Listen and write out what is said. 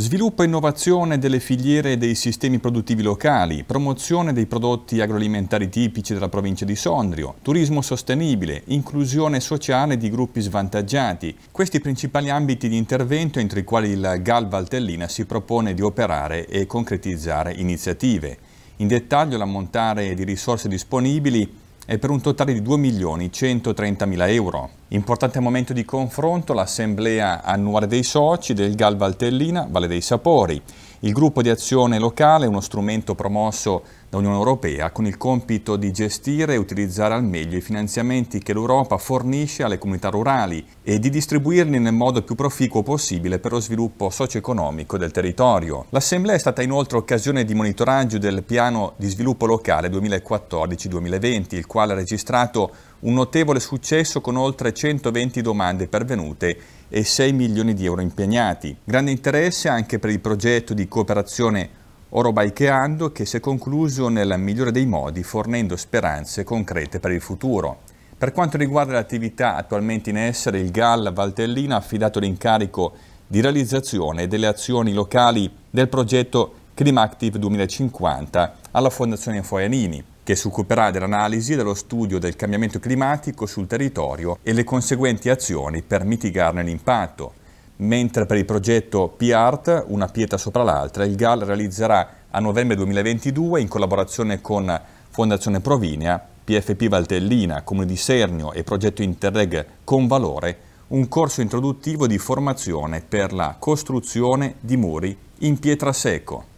Sviluppo e innovazione delle filiere e dei sistemi produttivi locali, promozione dei prodotti agroalimentari tipici della provincia di Sondrio, turismo sostenibile, inclusione sociale di gruppi svantaggiati, questi principali ambiti di intervento entro i quali il GAL Valtellina si propone di operare e concretizzare iniziative. In dettaglio l'ammontare di risorse disponibili e per un totale di 2.130.000 euro. Importante momento di confronto l'assemblea annuale dei soci del Gal Valtellina Valle dei Sapori il gruppo di azione locale è uno strumento promosso dall'Unione Europea con il compito di gestire e utilizzare al meglio i finanziamenti che l'Europa fornisce alle comunità rurali e di distribuirli nel modo più proficuo possibile per lo sviluppo socio-economico del territorio. L'Assemblea è stata inoltre occasione di monitoraggio del piano di sviluppo locale 2014-2020, il quale ha registrato un notevole successo con oltre 120 domande pervenute e 6 milioni di euro impegnati. Grande interesse anche per il progetto di cooperazione Oro che si è concluso nel migliore dei modi fornendo speranze concrete per il futuro. Per quanto riguarda le attività attualmente in essere, il GAL Valtellina ha affidato l'incarico di realizzazione delle azioni locali del progetto Climactive 2050 alla Fondazione Foianini che si occuperà dell'analisi e dello studio del cambiamento climatico sul territorio e le conseguenti azioni per mitigarne l'impatto. Mentre per il progetto P-Art, una pietra sopra l'altra, il GAL realizzerà a novembre 2022, in collaborazione con Fondazione Provinia, PFP Valtellina, Comune di Sernio e Progetto Interreg con Valore, un corso introduttivo di formazione per la costruzione di muri in pietra secco.